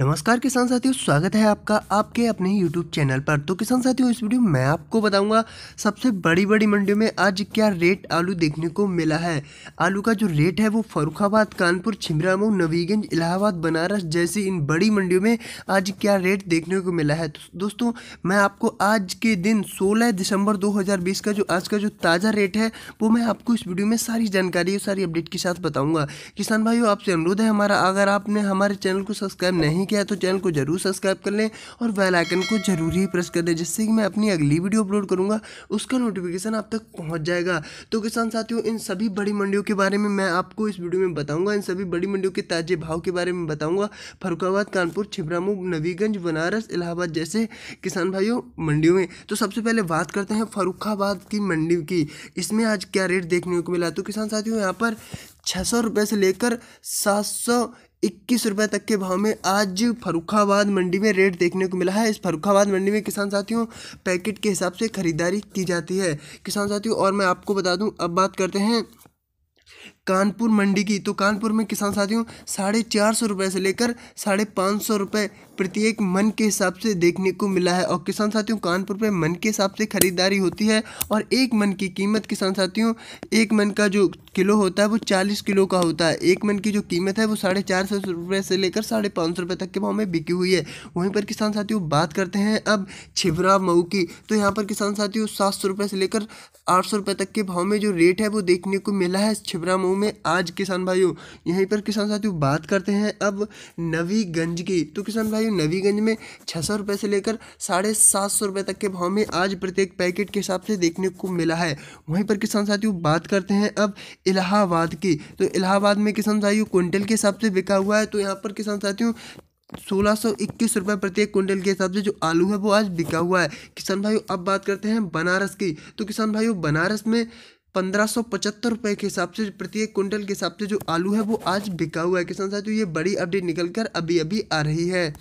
नमस्कार किसान साथियों स्वागत है आपका आपके अपने YouTube चैनल पर तो किसान साथियों इस वीडियो में मैं आपको बताऊंगा सबसे बड़ी बड़ी मंडियों में आज क्या रेट आलू देखने को मिला है आलू का जो रेट है वो फरुखाबाद कानपुर छिमरामऊ नवीगंज इलाहाबाद बनारस जैसी इन बड़ी मंडियों में आज क्या रेट देखने को मिला है तो दोस्तों मैं आपको आज के दिन सोलह दिसंबर दो का जो आज का जो ताज़ा रेट है वो मैं आपको इस वीडियो में सारी जानकारी और सारी अपडेट के साथ बताऊँगा किसान भाइयों आपसे अनुरोध है हमारा अगर आपने हमारे चैनल को सब्सक्राइब नहीं किया तो चैनल को जरूर सब्सक्राइब कर लें और बेल आइकन को जरूर ही प्रेस कर लें जिससे कि मैं अपनी अगली वीडियो अपलोड करूँगा उसका नोटिफिकेशन आप तक पहुँच जाएगा तो किसान साथियों इन सभी बड़ी मंडियों के बारे में मैं आपको इस वीडियो में बताऊँगा इन सभी बड़ी मंडियों के ताजे भाव के बारे में बताऊँगा फरुखाबाद कानपुर छिबरामू नवीगंज बनारस इलाहाबाद जैसे किसान भाइयों मंडियों में तो सबसे पहले बात करते हैं फरुखाबाद की मंडी की इसमें आज क्या रेट देखने को मिला तो किसान साथियों यहाँ पर छः सौ रुपये से लेकर सात सौ इक्कीस रुपये तक के भाव में आज फरुखाबाद मंडी में रेट देखने को मिला है इस फरुखाबाद मंडी में किसान साथियों पैकेट के हिसाब से खरीदारी की जाती है किसान साथियों और मैं आपको बता दूं अब बात करते हैं कानपुर मंडी की तो कानपुर में किसान साथियों साढ़े चार सौ रुपये से लेकर साढ़े पाँच सौ रुपये प्रत्येक मन के हिसाब से देखने को मिला है और किसान साथियों कानपुर में मन के हिसाब से खरीदारी होती है और एक मन की कीमत किसान साथियों एक मन का जो किलो होता है वो चालीस किलो का होता है एक मन की जो कीमत है वो साढ़े चार सौ रुपये से लेकर साढ़े पाँच सौ रुपये तक के भाव में बिकी हुई है वहीं पर किसान साथियों बात करते हैं अब छिबरा मऊ की तो यहाँ पर किसान साथियों सात सौ रुपये से लेकर आठ सौ रुपये तक के भाव में जो रेट है वो देखने को मिला है छिबरा मऊ में आज किसान भाइयों यहीं पर किसान साथियों बात करते हैं अब नवीगंज की तो किसान भाइयों नवीगंज में छः सौ रुपये से लेकर साढ़े सात सौ रुपये तक के भाव में आज प्रत्येक पैकेट के हिसाब से देखने को मिला है वहीं पर किसान साथियों बात करते हैं अब इलाहाबाद की तो इलाहाबाद में किसान साथियों क्विंटल के हिसाब से बिका हुआ है तो यहाँ पर किसान साथियों सोलह सौ इक्कीस रुपये प्रत्येक क्विंटल के हिसाब से जो आलू है वो आज बिका हुआ है किसान भाइयों अब बात करते हैं बनारस की तो किसान भाइयों बनारस में पंद्रह सौ पचहत्तर के हिसाब से प्रत्येक कुंटल के हिसाब से जो आलू है वो आज बिका हुआ है किसान साथियों ये बड़ी अपडेट निकल कर अभी अभी आ रही है